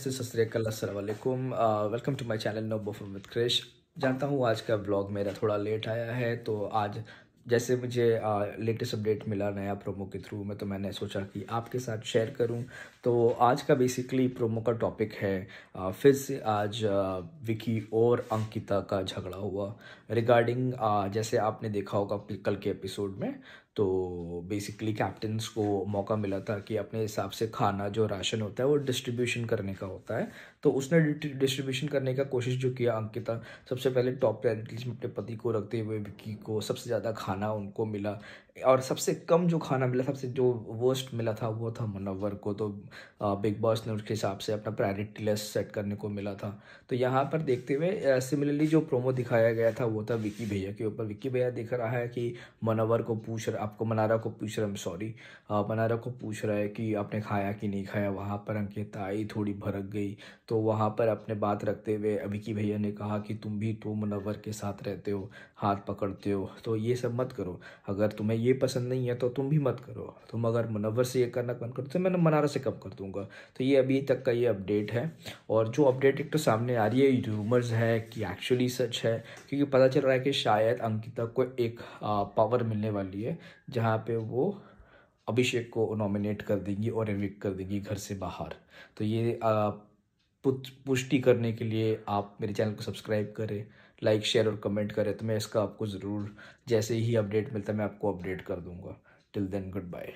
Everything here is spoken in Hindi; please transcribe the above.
नमस्ते सतरीकल welcome to my channel no buffer with crash जानता हूँ आज का ब्लॉग मेरा थोड़ा लेट आया है तो आज जैसे मुझे लेटेस्ट अपडेट मिला नया प्रोमो के थ्रू में तो मैंने सोचा कि आपके साथ शेयर करूं तो आज का बेसिकली प्रोमो का टॉपिक है आ, फिर से आज विकी और अंकिता का झगड़ा हुआ रिगार्डिंग जैसे आपने देखा होगा कल के एपिसोड में तो बेसिकली कैप्टन्स को मौका मिला था कि अपने हिसाब से खाना जो राशन होता है वो डिस्ट्रीब्यूशन करने का होता है तो उसने डिस्ट्रीब्यूशन करने का कोशिश जो किया अंकिता सबसे पहले टॉप प्रायोरिटीज में अपने पति को रखते हुए विक्की को सबसे ज़्यादा खाना उनको मिला और सबसे कम जो खाना मिला सबसे जो वर्स्ट मिला था वो था मुनवर को तो बिग बॉस ने उसके हिसाब से अपना प्रायोरिटी लिस्ट सेट करने को मिला था तो यहाँ पर देखते हुए सिमिलरली जो प्रोमो दिखाया गया था वो था विक्की भैया के ऊपर विक्की भैया दिख रहा है कि मुनवर को पूछ रहा आपको मनारा को पूछ रहा सॉरी मनारा को पूछ रहा है कि आपने खाया कि नहीं खाया वहाँ पर अंकित आई थोड़ी भड़क गई तो वहाँ पर अपने बात रखते हुए अभी की भैया ने कहा कि तुम भी तो मुनवर के साथ रहते हो हाथ पकड़ते हो तो ये सब मत करो अगर तुम्हें ये पसंद नहीं है तो तुम भी मत करो तुम अगर मुनवर से ये करना कम करो तो मैं मनारा से कब कर दूँगा तो ये अभी तक का ये अपडेट है और जो अपडेट एक तो सामने आ रही है रूमर्स है कि एक्चुअली सच है क्योंकि पता चल रहा है कि शायद अंकिता को एक पावर मिलने वाली है जहाँ पे वो अभिषेक को नॉमिनेट कर देंगी और एविक कर देंगी घर से बाहर तो ये पुष्टि करने के लिए आप मेरे चैनल को सब्सक्राइब करें लाइक शेयर और कमेंट करें तो मैं इसका आपको ज़रूर जैसे ही अपडेट मिलता है मैं आपको अपडेट कर दूँगा टिल देन गुड बाय